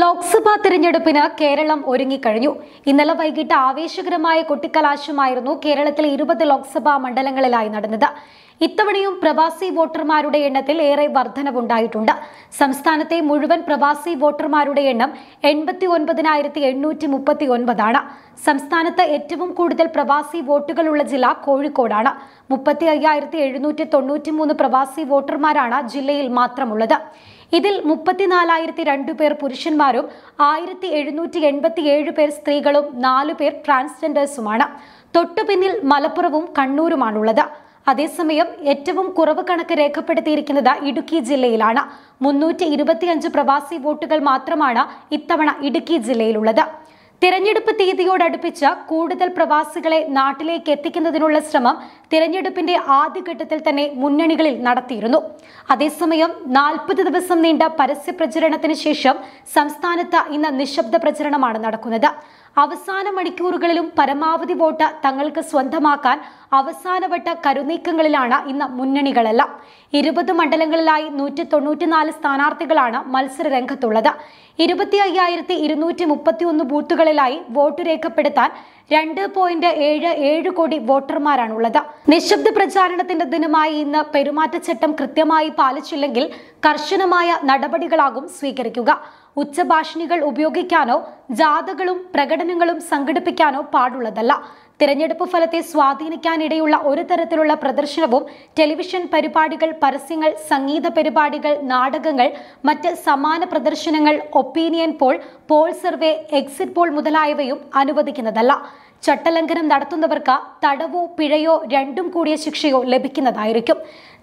ലോക്സഭാ തിരഞ്ഞെടുപ്പിന് കേരളം ഒരുങ്ങിക്കഴിഞ്ഞു ഇന്നലെ വൈകിട്ട് ആവേശകരമായ കൊട്ടിക്കലാശമായിരുന്നു കേരളത്തിലെ ഇരുപത് ലോക്സഭാ മണ്ഡലങ്ങളിലായി നടന്നത് ഇത്തവണയും പ്രവാസി വോട്ടർമാരുടെ എണ്ണത്തിൽ ഏറെ വർധനവുണ്ടായിട്ടുണ്ട് സംസ്ഥാനത്തെ മുഴുവൻ പ്രവാസി വോട്ടർമാരുടെ എണ്ണം എൺപത്തി ഒൻപതിനായിരത്തി എണ്ണൂറ്റി മുപ്പത്തി ഒൻപതാണ് സംസ്ഥാനത്ത് ഏറ്റവും കൂടുതൽ പ്രവാസി വോട്ടുകളുള്ള ജില്ല കോഴിക്കോടാണ് മുപ്പത്തി അയ്യായിരത്തി എഴുന്നൂറ്റി മൂന്ന് പ്രവാസി വോട്ടർമാരാണ് ജില്ലയിൽ മാത്രമുള്ളത് ഇതിൽ മുപ്പത്തിനാലായിരത്തി രണ്ടു പേർ പുരുഷന്മാരും ആയിരത്തി എഴുന്നൂറ്റി എൺപത്തി ഏഴ് പേർ സ്ത്രീകളും നാലു പേർ ട്രാൻസ്ജെൻഡേഴ്സുമാണ് തൊട്ടു പിന്നിൽ മലപ്പുറവും കണ്ണൂരുമാണുള്ളത് അതേസമയം ഏറ്റവും കുറവ് കണക്ക് രേഖപ്പെടുത്തിയിരിക്കുന്നത് ഇടുക്കി ജില്ലയിലാണ് മുന്നൂറ്റി ഇരുപത്തിയഞ്ച് പ്രവാസി വോട്ടുകൾ മാത്രമാണ് ഇത്തവണ ഇടുക്കി ജില്ലയിലുള്ളത് തിരഞ്ഞെടുപ്പ് തീയതിയോടടുപ്പിച്ച് കൂടുതൽ പ്രവാസികളെ നാട്ടിലേക്ക് എത്തിക്കുന്നതിനുള്ള ശ്രമം തിരഞ്ഞെടുപ്പിന്റെ ആദ്യഘട്ടത്തിൽ തന്നെ മുന്നണികളിൽ നടത്തിയിരുന്നു അതേസമയം നാൽപ്പത് ദിവസം നീണ്ട പരസ്യ പ്രചരണത്തിന് ശേഷം സംസ്ഥാനത്ത് ഇന്ന് നിശബ്ദ പ്രചരണമാണ് നടക്കുന്നത് അവസാന മണിക്കൂറുകളിലും പരമാവധി വോട്ട് തങ്ങൾക്ക് സ്വന്തമാക്കാൻ അവസാനവട്ട കരുനീക്കങ്ങളിലാണ് ഇന്ന് മുന്നണികളെല്ലാം ഇരുപത് മണ്ഡലങ്ങളിലായി നൂറ്റി തൊണ്ണൂറ്റിനാല് സ്ഥാനാർത്ഥികളാണ് മത്സര രംഗത്തുള്ളത് ഇരുപത്തി അയ്യായിരത്തി ഇരുന്നൂറ്റി ഒന്ന് ബൂത്തുകളിലായി വോട്ട് രേഖപ്പെടുത്താൻ രണ്ട് പോയിന്റ് ഏഴ് ഏഴ് കോടി വോട്ടർമാരാണുള്ളത് നിശബ്ദ പ്രചാരണത്തിന്റെ ദിനമായി ഇന്ന് പെരുമാറ്റച്ചട്ടം കൃത്യമായി പാലിച്ചില്ലെങ്കിൽ കർശനമായ നടപടികളാകും സ്വീകരിക്കുക ഉച്ചഭാഷിണികൾ ഉപയോഗിക്കാനോ ജാഥകളും പ്രകടനങ്ങളും സംഘടിപ്പിക്കാനോ പാടുള്ളതല്ല തിരഞ്ഞെടുപ്പ് ഫലത്തെ സ്വാധീനിക്കാനിടയുള്ള ഒരു തരത്തിലുള്ള പ്രദർശനവും ടെലിവിഷൻ പരിപാടികൾ പരസ്യങ്ങൾ സംഗീത പരിപാടികൾ നാടകങ്ങൾ മറ്റ് സമാന പ്രദർശനങ്ങൾ opinion poll poll survey exit poll മുതലായവയും അനുവദിക്കുന്നതല്ല ചട്ടലംഘനം നടത്തുന്നവർക്ക് തടവോ പിഴയോ രണ്ടും കൂടിയ ശിക്ഷയോ ലഭിക്കുന്നതായിരിക്കും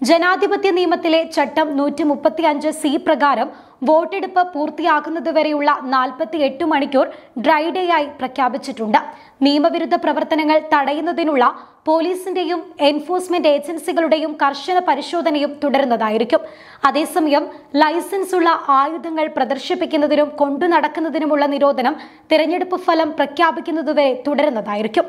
ജനാധിപത്യ നിയമത്തിലെ ചട്ടം നൂറ്റി മുപ്പത്തി അഞ്ച് സി പ്രകാരം വോട്ടെടുപ്പ് പൂർത്തിയാകുന്നതുവരെയുള്ള നാൽപ്പത്തി എട്ട് മണിക്കൂർ ഡ്രൈഡേയായി പ്രഖ്യാപിച്ചിട്ടുണ്ട് നിയമവിരുദ്ധ പ്രവർത്തനങ്ങൾ പ്രവർത്തനങ്ങൾ തടയുന്നതിനുള്ള പോലീസിന്റെയും എൻഫോഴ്സ്മെന്റ് ഏജൻസികളുടെയും കർശന പരിശോധനയും തുടരുന്നതായിരിക്കും അതേസമയം ലൈസൻസ് ഉള്ള ആയുധങ്ങൾ പ്രദർശിപ്പിക്കുന്നതിനും കൊണ്ടു നടക്കുന്നതിനുമുള്ള നിരോധനം തിരഞ്ഞെടുപ്പ് ഫലം പ്രഖ്യാപിക്കുന്നതുവരെ തുടരുന്നതായിരിക്കും